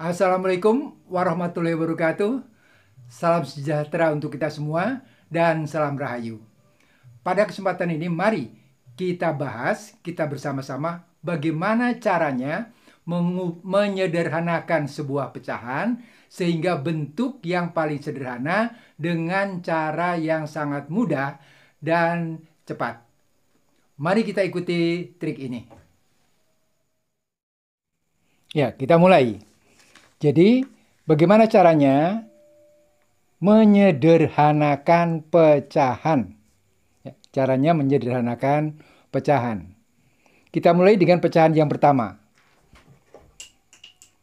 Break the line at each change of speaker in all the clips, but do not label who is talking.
Assalamualaikum warahmatullahi wabarakatuh. Salam sejahtera untuk kita semua dan salam rahayu. Pada kesempatan ini mari kita bahas, kita bersama-sama bagaimana caranya menyederhanakan sebuah pecahan sehingga bentuk yang paling sederhana dengan cara yang sangat mudah dan cepat. Mari kita ikuti trik ini. Ya, kita mulai. Jadi, bagaimana caranya menyederhanakan pecahan? Ya, caranya menyederhanakan pecahan. Kita mulai dengan pecahan yang pertama.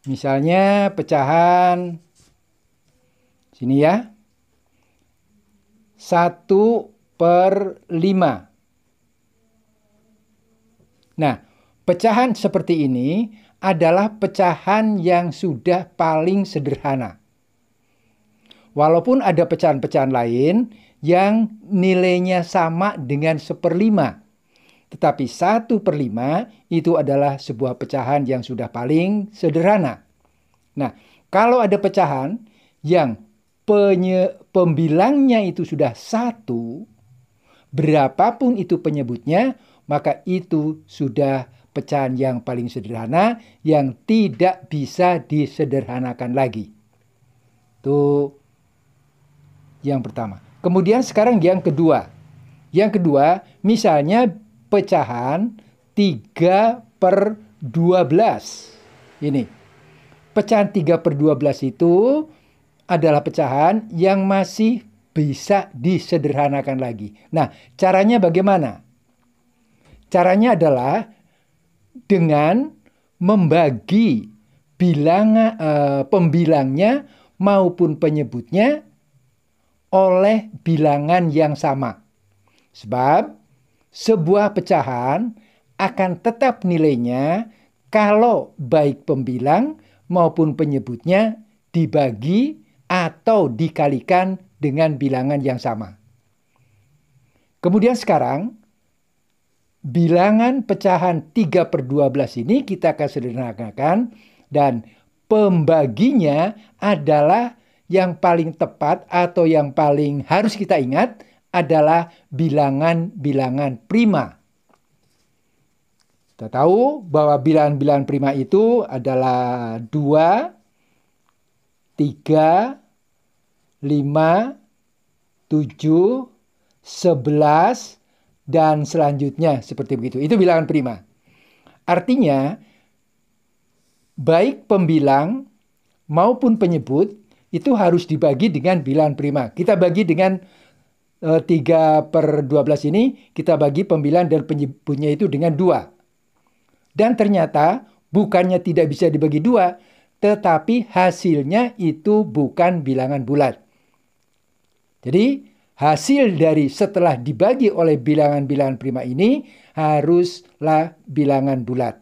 Misalnya pecahan sini ya. 1 per 5. Nah, pecahan seperti ini adalah pecahan yang sudah paling sederhana. Walaupun ada pecahan-pecahan lain yang nilainya sama dengan seperlima, tetapi satu per lima itu adalah sebuah pecahan yang sudah paling sederhana. Nah, kalau ada pecahan yang penye, pembilangnya itu sudah satu, berapapun itu penyebutnya, maka itu sudah pecahan yang paling sederhana yang tidak bisa disederhanakan lagi. Itu yang pertama. Kemudian sekarang yang kedua. Yang kedua, misalnya pecahan 3 per 12. Ini. Pecahan 3 per 12 itu adalah pecahan yang masih bisa disederhanakan lagi. Nah, caranya bagaimana? Caranya adalah dengan membagi bilanga, uh, pembilangnya maupun penyebutnya oleh bilangan yang sama. Sebab sebuah pecahan akan tetap nilainya kalau baik pembilang maupun penyebutnya dibagi atau dikalikan dengan bilangan yang sama. Kemudian sekarang bilangan pecahan 3 per 12 ini kita akan sederhanakan dan pembaginya adalah yang paling tepat atau yang paling harus kita ingat adalah bilangan-bilangan prima. Kita tahu bahwa bilangan-bilangan prima itu adalah 2, 3, 5, 7, 11, dan selanjutnya seperti begitu. Itu bilangan prima. Artinya baik pembilang maupun penyebut itu harus dibagi dengan bilangan prima. Kita bagi dengan e, eh, 3 per 12 ini, kita bagi pembilang dan penyebutnya itu dengan dua. Dan ternyata bukannya tidak bisa dibagi dua, tetapi hasilnya itu bukan bilangan bulat. Jadi hasil dari setelah dibagi oleh bilangan-bilangan prima ini haruslah bilangan bulat.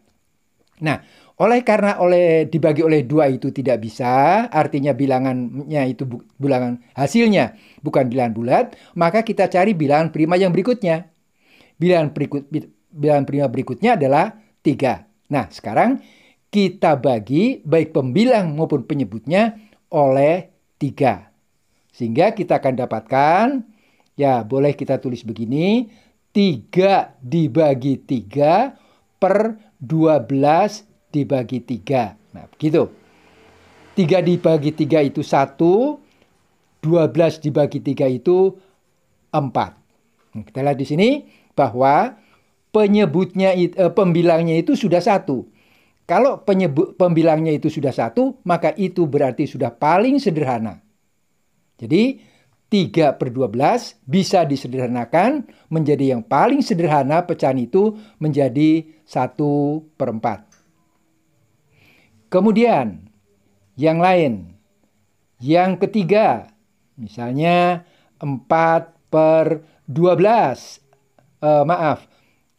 Nah, oleh karena oleh dibagi oleh dua itu tidak bisa, artinya bilangannya itu bu, bilangan hasilnya bukan bilangan bulat, maka kita cari bilangan prima yang berikutnya. Bilangan berikut bilangan prima berikutnya adalah tiga. Nah, sekarang kita bagi baik pembilang maupun penyebutnya oleh tiga. Sehingga kita akan dapatkan, ya boleh kita tulis begini, 3 dibagi 3 per 12 dibagi 3. Nah, begitu. 3 dibagi 3 itu 1, 12 dibagi 3 itu 4. Nah, kita lihat di sini bahwa penyebutnya eh, pembilangnya itu sudah satu. Kalau penyebut pembilangnya itu sudah satu, maka itu berarti sudah paling sederhana. Jadi 3 per 12 bisa disederhanakan menjadi yang paling sederhana pecahan itu menjadi 1 per 4. Kemudian yang lain, yang ketiga, misalnya 4 per 12, uh, eh, maaf,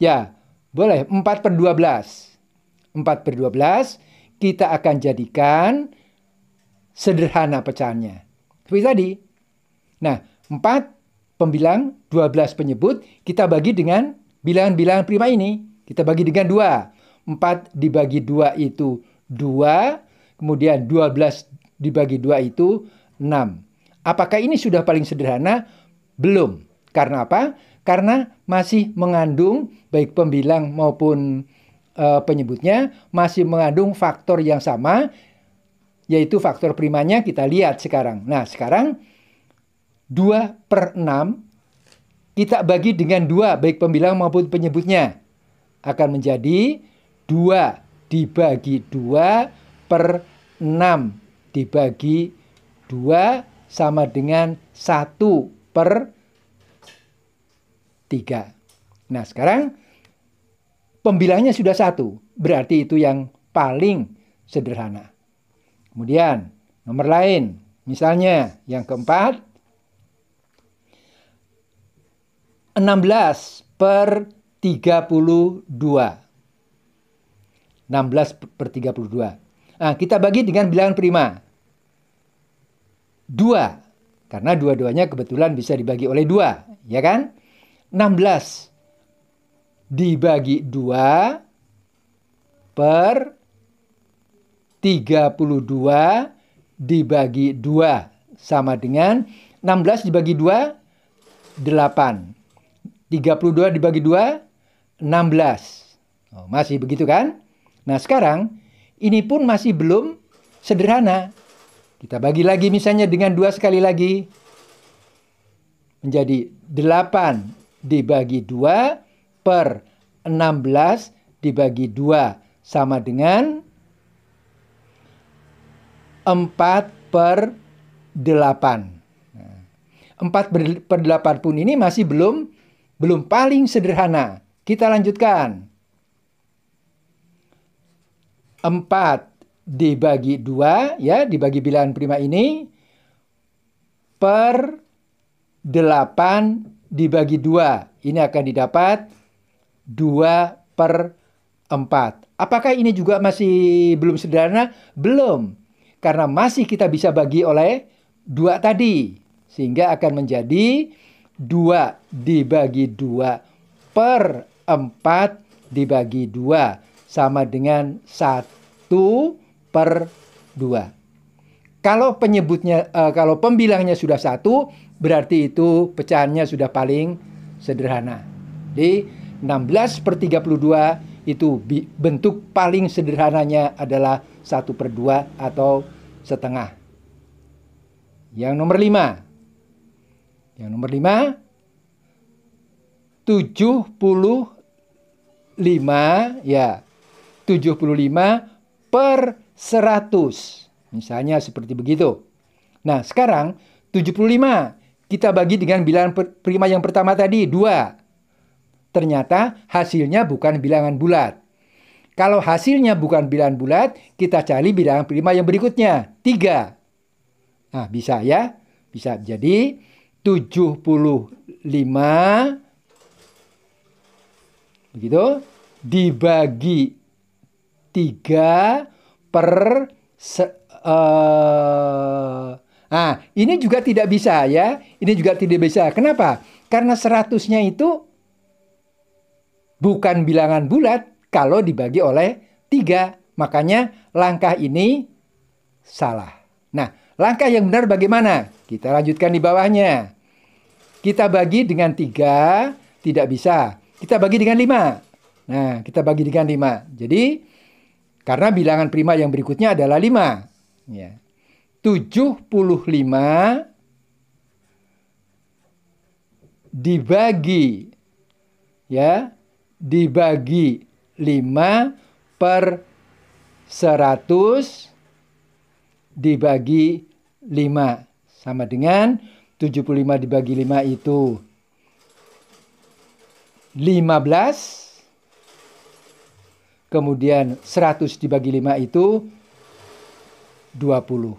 ya boleh 4 per 12. 4 per 12 kita akan jadikan sederhana pecahannya. Seperti tadi. Nah, 4 pembilang, 12 penyebut, kita bagi dengan bilangan-bilangan prima ini. Kita bagi dengan 2. 4 dibagi 2 itu 2, kemudian 12 dibagi 2 itu 6. Apakah ini sudah paling sederhana? Belum. Karena apa? Karena masih mengandung baik pembilang maupun e, penyebutnya masih mengandung faktor yang sama yaitu faktor primanya kita lihat sekarang. Nah, sekarang 2 per 6 kita bagi dengan 2, baik pembilang maupun penyebutnya. Akan menjadi 2 dibagi 2 per 6 dibagi 2 sama dengan 1 per 3. Nah, sekarang pembilangnya sudah 1, berarti itu yang paling sederhana. Kemudian nomor lain, misalnya yang keempat, 16 per 32. 16 per 32. Nah, kita bagi dengan bilangan prima. 2. Karena dua-duanya kebetulan bisa dibagi oleh 2, ya kan? 16 dibagi 2 per 32 dibagi 2 sama dengan 16 dibagi 2 8. 32 dibagi 2 16. Oh, masih begitu kan? Nah, sekarang ini pun masih belum sederhana. Kita bagi lagi misalnya dengan 2 sekali lagi. Menjadi 8 dibagi 2 per 16 dibagi 2 sama dengan 4 per 8. 4 per 8 pun ini masih belum belum paling sederhana. Kita lanjutkan. 4 dibagi 2 ya, dibagi bilangan prima ini per 8 dibagi 2. Ini akan didapat 2 per 4. Apakah ini juga masih belum sederhana? Belum karena masih kita bisa bagi oleh dua tadi. Sehingga akan menjadi dua dibagi dua per empat dibagi dua sama dengan satu per dua. Kalau penyebutnya uh, kalau pembilangnya sudah satu berarti itu pecahannya sudah paling sederhana. Jadi 16 per 32 itu bentuk paling sederhananya adalah satu per dua atau setengah. Yang nomor lima. Yang nomor lima. tujuh puluh lima ya tujuh puluh lima per seratus misalnya seperti begitu nah sekarang tujuh puluh lima kita bagi dengan bilangan prima yang pertama tadi dua ternyata hasilnya bukan bilangan bulat. Kalau hasilnya bukan bilangan bulat, kita cari bilangan prima yang berikutnya, 3. Nah, bisa ya? Bisa. Jadi, 75 begitu dibagi 3 per se, uh, Nah, ini juga tidak bisa ya. Ini juga tidak bisa. Kenapa? Karena seratusnya itu bukan bilangan bulat kalau dibagi oleh tiga. Makanya langkah ini salah. Nah, langkah yang benar bagaimana? Kita lanjutkan di bawahnya. Kita bagi dengan tiga, tidak bisa. Kita bagi dengan lima. Nah, kita bagi dengan lima. Jadi, karena bilangan prima yang berikutnya adalah lima. Ya. 75 dibagi ya dibagi 5 per 100 dibagi 5 sama dengan 75 dibagi 5 itu 15 kemudian 100 dibagi 5 itu 20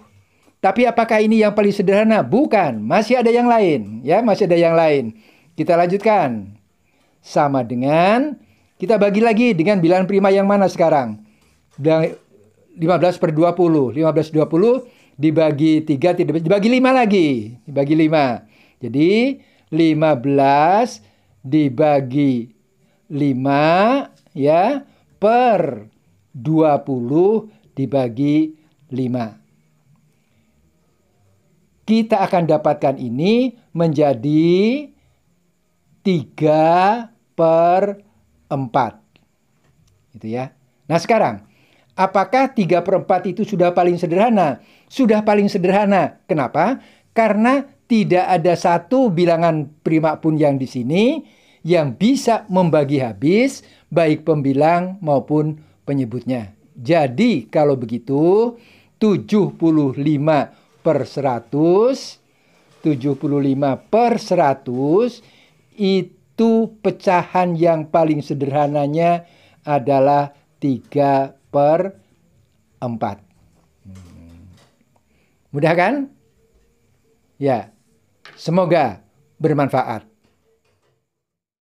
tapi apakah ini yang paling sederhana? Bukan, masih ada yang lain ya, masih ada yang lain. Kita lanjutkan sama dengan kita bagi lagi dengan bilangan prima yang mana sekarang? 15 per 20. 15 20 dibagi 3 tidak dibagi 5 lagi. Dibagi 5. Jadi 15 dibagi 5 ya per 20 dibagi 5. Kita akan dapatkan ini menjadi 3 per 4. Gitu ya. Nah sekarang, apakah 3 per 4 itu sudah paling sederhana? Sudah paling sederhana. Kenapa? Karena tidak ada satu bilangan prima pun yang di sini yang bisa membagi habis baik pembilang maupun penyebutnya. Jadi kalau begitu 75 per 100 75 per 100 itu itu pecahan yang paling sederhananya adalah 3 per 4. Mudah kan? Ya, semoga bermanfaat.